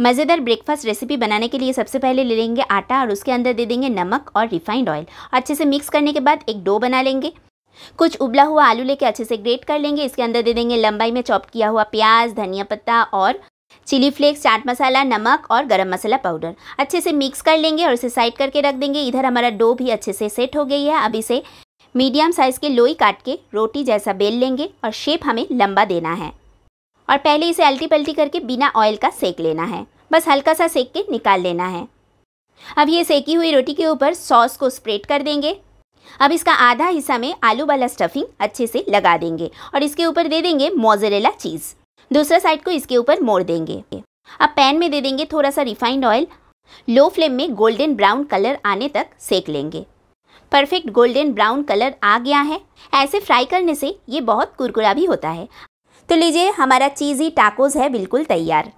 मज़ेदार breakfast recipe बनाने के लिए सबसे पहले ले लेंगे आटा और उसके अंदर दे देंगे नमक और रिफाइंड ऑयल अच्छे से मिक्स करने के बाद एक डो बना लेंगे कुछ उबला हुआ आलू लेके अच्छे से ग्रेट कर लेंगे इसके अंदर दे देंगे लंबाई में चॉप किया हुआ प्याज धनिया पत्ता और चिली फ्लेक्स चाट मसाला नमक और गरम मसाला पाउडर अच्छे से मिक्स कर लेंगे और इसे साइड करके रख देंगे इधर हमारा डो भी अच्छे से सेट हो गई है अब इसे मीडियम साइज़ के लोई काट के रोटी जैसा बेल लेंगे और शेप हमें लंबा देना है और पहले इसे अल्टी पल्टी करके बिना ऑयल का सेक लेना है बस हल्का सा सेक के निकाल लेना है अब ये सेकी हुई रोटी के ऊपर सॉस को स्प्रेड कर देंगे अब इसका आधा हिस्सा में आलू वाला स्टफिंग अच्छे से लगा देंगे और इसके ऊपर दे देंगे मोजरेला चीज़ दूसरा साइड को इसके ऊपर मोड़ देंगे अब पैन में दे देंगे थोड़ा सा रिफाइंड ऑयल लो फ्लेम में गोल्डन ब्राउन कलर आने तक सेक लेंगे परफेक्ट गोल्डन ब्राउन कलर आ गया है ऐसे फ्राई करने से ये बहुत कुरकुरा भी होता है तो लीजिए हमारा चीज़ी टाकोज़ है बिल्कुल तैयार